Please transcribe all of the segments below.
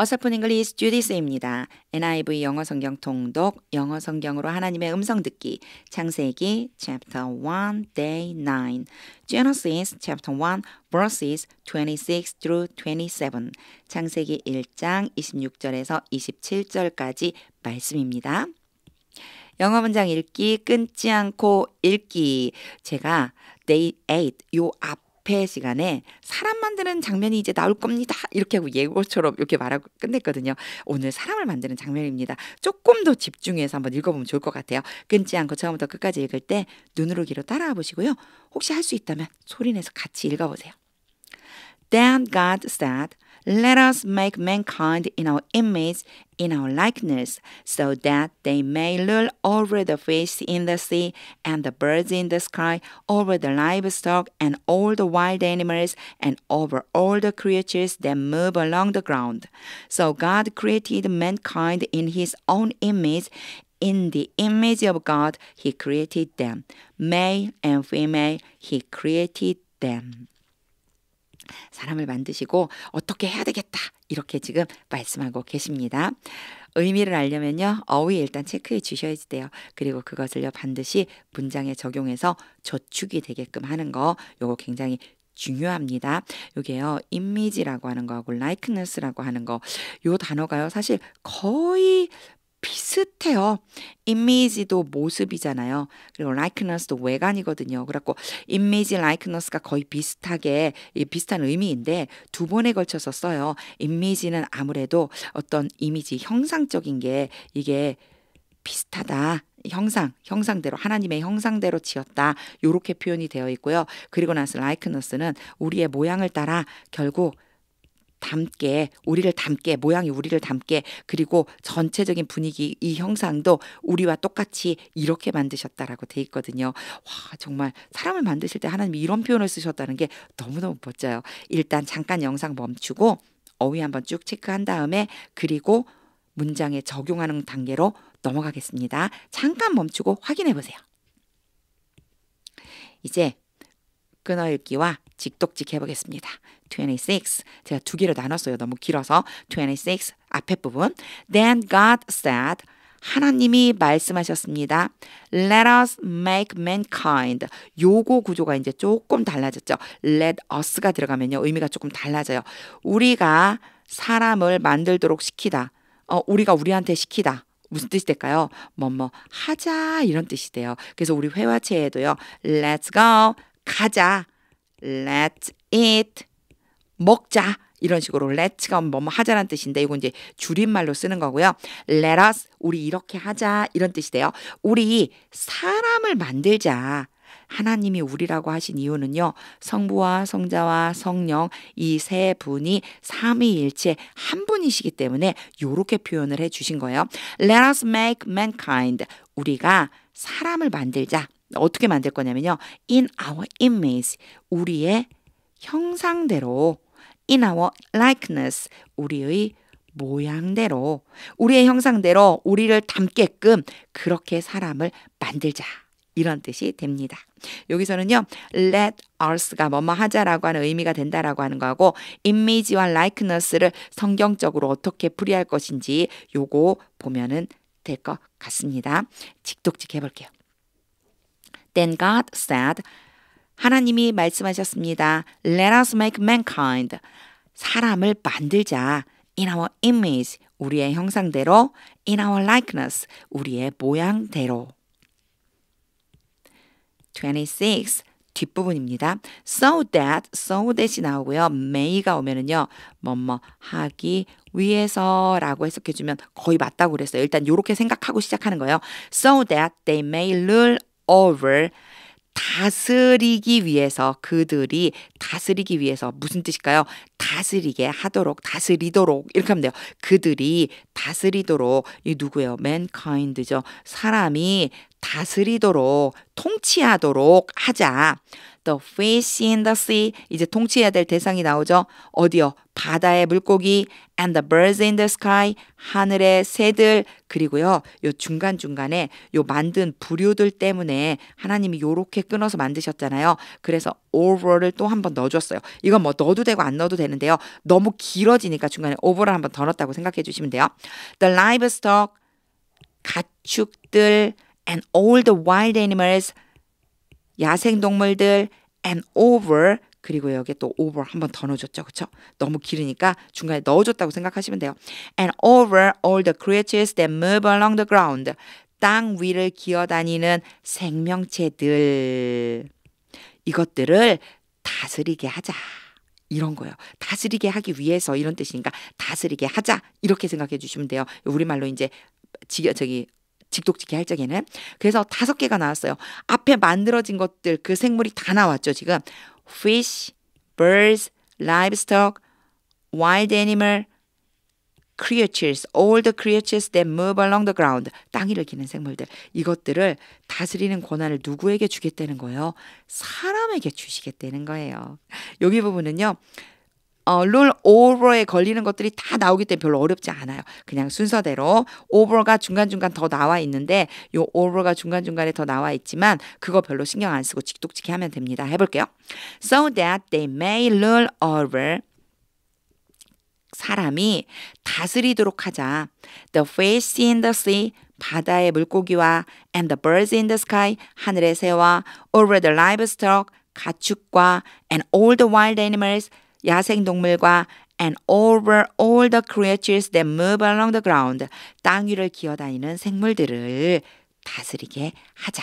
어설픈 잉글리스 주디스입니다. NIV 영어 성경 통독, 영어 성경으로 하나님의 음성 듣기, 창세기 chapter 1 day 9, Genesis chapter 1 verses 26 27, 창세기 1장 26절에서 27절까지 말씀입니다. 영어 문장 읽기 끊지 않고 읽기. 제가 day 8요 앞 집회 시간에 사람 만드는 장면이 이제 나올 겁니다. 이렇게 하고 예고처럼 이렇게 말하고 끝냈거든요. 오늘 사람을 만드는 장면입니다. 조금 더 집중해서 한번 읽어보면 좋을 것 같아요. 끊지 않고 처음부터 끝까지 읽을 때 눈으로 귀로 따라와 보시고요. 혹시 할 수 있다면 소리 내서 같이 읽어보세요. Then God said, Let us make mankind in our image, in our likeness, so that they may rule over the fish in the sea and the birds in the sky, over the livestock and all the wild animals, and over all the creatures that move along the ground. So God created mankind in his own image. In the image of God, he created them. Male and female, he created them. 사람을 만드시고 어떻게 해야 되겠다 이렇게 지금 말씀하고 계십니다. 의미를 알려면요 어휘 일단 체크해 주셔야 돼요. 그리고 그것을요 반드시 문장에 적용해서 저축이 되게끔 하는 거 요거 굉장히 중요합니다. 요게요 이미지라고 하는 거하고 라이크 e 스라고 하는 거요 단어가요 사실 거의 비슷해요. 이미지도 모습이잖아요. 그리고 라이크너스도 외관이거든요. 그래갖고 이미지 라이크너스가 거의 비슷하게 비슷한 의미인데 두 번에 걸쳐서 써요. 이미지는 아무래도 어떤 이미지 형상적인 게 이게 비슷하다. 형상, 형상대로 하나님의 형상대로 지었다. 이렇게 표현이 되어 있고요. 그리고 나서 라이크너스는 우리의 모양을 따라 결국 담게 우리를 담게 모양이 우리를 담게 그리고 전체적인 분위기 이 형상도 우리와 똑같이 이렇게 만드셨다라고 돼 있거든요. 와 정말 사람을 만드실 때 하나님이 이런 표현을 쓰셨다는 게 너무너무 멋져요. 일단 잠깐 영상 멈추고 어휘 한번 쭉 체크한 다음에 그리고 문장에 적용하는 단계로 넘어가겠습니다. 잠깐 멈추고 확인해 보세요. 이제 끊어 읽기와 직독직 해보겠습니다. 26. 제가 두 개로 나눴어요. 너무 길어서. 26. 앞에 부분. Then God said, 하나님이 말씀하셨습니다. Let us make mankind. 요거 구조가 이제 조금 달라졌죠. Let us가 들어가면요. 의미가 조금 달라져요. 우리가 사람을 만들도록 시키다. 어, 우리가 우리한테 시키다. 무슨 뜻이 될까요? 뭐뭐 뭐, 하자 이런 뜻이 돼요. 그래서 우리 회화체에도요. Let's go 가자. Let's eat 먹자 이런 식으로 let's가 뭐뭐 하자란 뜻인데 이건 이제 줄임말로 쓰는 거고요. let us 우리 이렇게 하자 이런 뜻이 돼요. 우리 사람을 만들자. 하나님이 우리라고 하신 이유는요. 성부와 성자와 성령 이 세 분이 삼위일체 한 분이시기 때문에 이렇게 표현을 해 주신 거예요. Let us make mankind. 우리가 사람을 만들자. 어떻게 만들 거냐면요. In our image. 우리의 형상대로 in our likeness 우리의 모양대로 우리의 형상대로 우리를 닮게끔 그렇게 사람을 만들자. 이런 뜻이 됩니다. 여기서는요, let us가 뭐뭐 하자라고 하는 의미가 된다라고 하는 거하고, image와 likeness를 성경적으로 어떻게 풀이할 것인지 요거 보면은 될 것 같습니다. 직독직 해볼게요. Then God said, 하나님이 말씀하셨습니다. Let us make mankind. 사람을 만들자. In our image. 우리의 형상대로. In our likeness. 우리의 모양대로. 26. 뒷부분입니다. So that, so that이 나오고요. may가 오면은요. 뭐 뭐 하기 위해서라고 해석해 주면 거의 맞다고 그랬어요. 일단 요렇게 생각하고 시작하는 거예요. So that they may rule over 다스리기 위해서 그들이 다스리기 위해서 무슨 뜻일까요? 다스리게 하도록 다스리도록 이렇게 하면 돼요. 그들이 다스리도록 이 누구예요? 맨카인드죠. 사람이 다스리도록 통치하도록 하자. The fish in the sea 이제 통치해야 될 대상이 나오죠. 어디요? 바다의 물고기 and the birds in the sky 하늘의 새들 그리고요. 요 중간 중간에 요 만든 부류들 때문에 하나님이 요렇게 끊어서 만드셨잖아요. 그래서 over를 또한번 넣어줬어요. 이건 뭐 넣어도 되고 안 넣어도 되는데요. 너무 길어지니까 중간에 over를 한번더 넣었다고 생각해 주시면 돼요. The livestock 가축들 and all the wild animals 야생 동물들 and over 그리고 여기또 over 한번더 넣어줬죠. 그쵸? 너무 길으니까 중간에 넣어줬다고 생각하시면 돼요. And over all the creatures that move along the ground. 땅 위를 기어다니는 생명체들. 이것들을 다스리게 하자. 이런 거예요. 다스리게 하기 위해서 이런 뜻이니까 다스리게 하자. 이렇게 생각해 주시면 돼요. 우리말로 이제 지겨, 저기 직독직히 할 적에는 그래서 다섯 개가 나왔어요. 앞에 만들어진 것들 그 생물이 다 나왔죠 지금 fish, birds, livestock, wild animal, creatures, all the creatures that move along the ground. 땅위를 기는 생물들. 이것들을 다스리는 권한을 누구에게 주겠다는 거예요? 사람에게 주시겠다는 거예요. 여기 부분은요. 어, 룰 오버에 걸리는 것들이 다 나오기 때문에 별로 어렵지 않아요. 그냥 순서대로 오버가 중간중간 더 나와 있는데 요 오버가 중간중간에 더 나와 있지만 그거 별로 신경 안 쓰고 직독직히 하면 됩니다. 해볼게요. So that they may rule over 사람이 다스리도록 하자. The fish in the sea 바다의 물고기와 and the birds in the sky 하늘의 새와 over the livestock 가축과 and all the wild animals 야생동물과 and over all the creatures that move along the ground. 땅 위를 기어다니는 생물들을 다스리게 하자.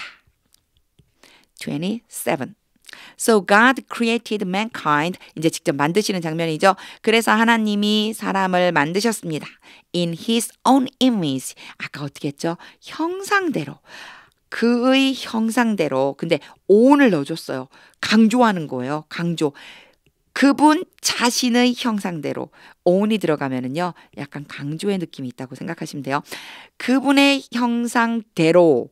27. So God created mankind. 이제 직접 만드시는 장면이죠. 그래서 하나님이 사람을 만드셨습니다. In his own image. 아까 어떻게 했죠? 형상대로. 그의 형상대로. 근데 on을 넣어줬어요. 강조하는 거예요. 강조. 그분 자신의 형상대로 온이 들어가면은요 약간 강조의 느낌이 있다고 생각하시면 돼요. 그분의 형상대로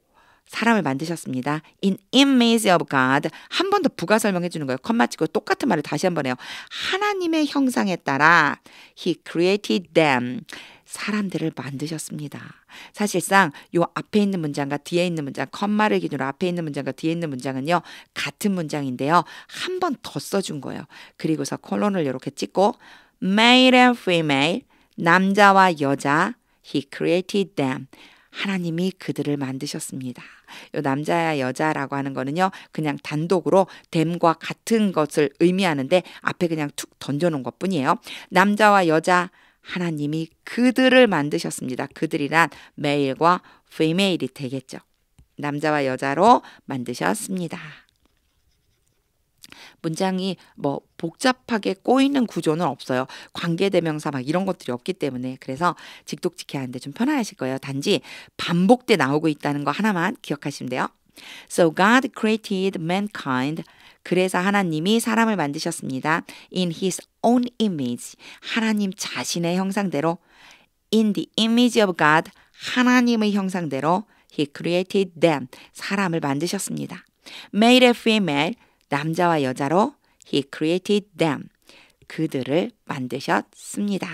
사람을 만드셨습니다. In image of God 한 번 더 부가 설명해 주는 거예요. 컴마 치고 똑같은 말을 다시 한 번 해요. 하나님의 형상에 따라 He created them 사람들을 만드셨습니다. 사실상 요 앞에 있는 문장과 뒤에 있는 문장, 컴마를 기준으로 앞에 있는 문장과 뒤에 있는 문장은요. 같은 문장인데요. 한 번 더 써준 거예요. 그리고서 콜론을 이렇게 찍고 male and female, 남자와 여자, he created them. 하나님이 그들을 만드셨습니다. 요 남자야 여자라고 하는 거는요. 그냥 단독으로 댐과 같은 것을 의미하는데 앞에 그냥 툭 던져 놓은 것뿐이에요. 남자와 여자 하나님이 그들을 만드셨습니다. 그들이란 메일과 f e m 이 되겠죠. 남자와 여자로 만드셨습니다. 문장이 뭐 복잡하게 꼬이는 구조는 없어요. 관계대명사 막 이런 것들이 없기 때문에 그래서 직독직해 하는데 좀편하실 거예요. 단지 반복돼 나오고 있다는 거 하나만 기억하시면 돼요. So God created mankind 그래서 하나님이 사람을 만드셨습니다. In his own image. 하나님 자신의 형상대로. In the image of God. 하나님의 형상대로. He created them. 사람을 만드셨습니다. Male and female. 남자와 여자로. He created them. 그들을 만드셨습니다.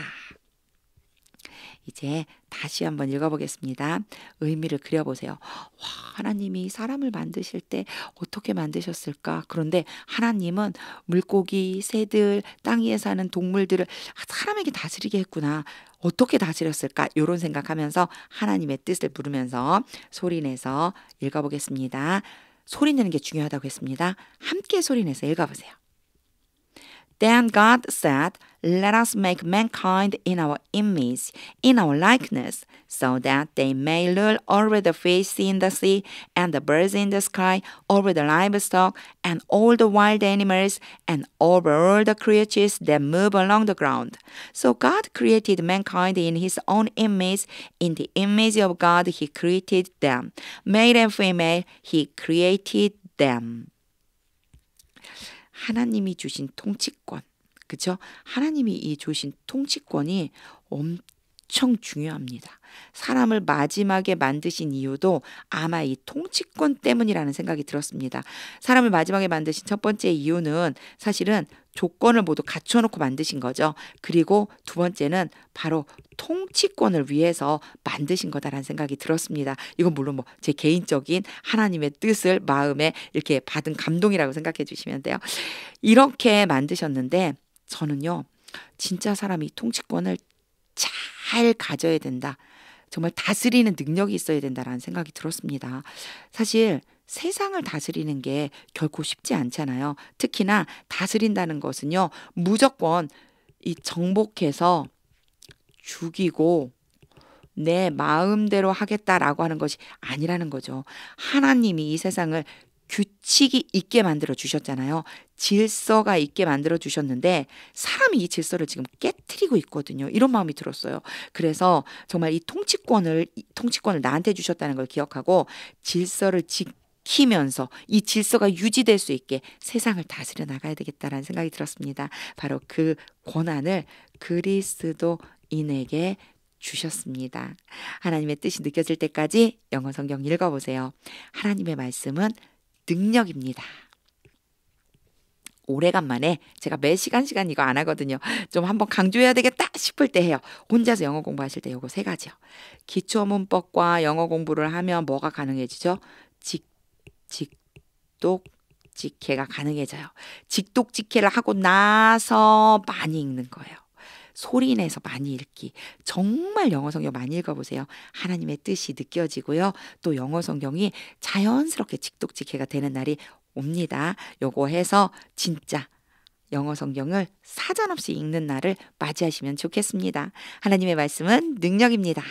이제 다시 한번 읽어보겠습니다. 의미를 그려보세요. 와, 하나님이 사람을 만드실 때 어떻게 만드셨을까? 그런데 하나님은 물고기, 새들, 땅 위에 사는 동물들을 사람에게 다스리게 했구나. 어떻게 다스렸을까? 이런 생각하면서 하나님의 뜻을 부르면서 소리내서 읽어보겠습니다. 소리내는 게 중요하다고 했습니다. 함께 소리내서 읽어보세요. Then God said, Let us make mankind in our image, in our likeness, so that they may rule over the fish in the sea, and the birds in the sky, over the livestock, and all the wild animals, and over all the creatures that move along the ground. So God created mankind in his own image. In the image of God, he created them. Male and female, he created them. 하나님이 주신 통치권, 그쵸? 하나님이 이 주신 통치권이 엄 엄청 중요합니다. 사람을 마지막에 만드신 이유도 아마 이 통치권 때문이라는 생각이 들었습니다. 사람을 마지막에 만드신 첫 번째 이유는 사실은 조건을 모두 갖춰놓고 만드신 거죠. 그리고 두 번째는 바로 통치권을 위해서 만드신 거다라는 생각이 들었습니다. 이건 물론 뭐 제 개인적인 하나님의 뜻을 마음에 이렇게 받은 감동이라고 생각해 주시면 돼요. 이렇게 만드셨는데 저는요, 진짜 사람이 통치권을 잘 가져야 된다. 정말 다스리는 능력이 있어야 된다라는 생각이 들었습니다. 사실 세상을 다스리는 게 결코 쉽지 않잖아요. 특히나 다스린다는 것은요, 무조건 이 정복해서 죽이고 내 마음대로 하겠다라고 하는 것이 아니라는 거죠. 하나님이 이 세상을 규칙이 있게 만들어 주셨잖아요. 질서가 있게 만들어 주셨는데 사람이 이 질서를 지금 깨뜨리고 있거든요. 이런 마음이 들었어요. 그래서 정말 이 통치권을 이 통치권을 나한테 주셨다는 걸 기억하고 질서를 지키면서 이 질서가 유지될 수 있게 세상을 다스려 나가야 되겠다라는 생각이 들었습니다. 바로 그 권한을 그리스도인에게 주셨습니다. 하나님의 뜻이 느껴질 때까지 영어 성경 읽어보세요. 하나님의 말씀은 능력입니다. 오래간만에 제가 매 시간 시간 이거 안 하거든요. 좀 한번 강조해야 되겠다 싶을 때 해요. 혼자서 영어 공부하실 때 요거 세 가지요. 기초 문법과 영어 공부를 하면 뭐가 가능해지죠? 직 직독 직해가 가능해져요. 직독 직해를 하고 나서 많이 읽는 거예요. 소리내서 많이 읽기. 정말 영어 성경 많이 읽어보세요. 하나님의 뜻이 느껴지고요. 또 영어 성경이 자연스럽게 직독직해가 되는 날이 옵니다. 요거 해서 진짜 영어 성경을 사전 없이 읽는 날을 맞이하시면 좋겠습니다. 하나님의 말씀은 능력입니다.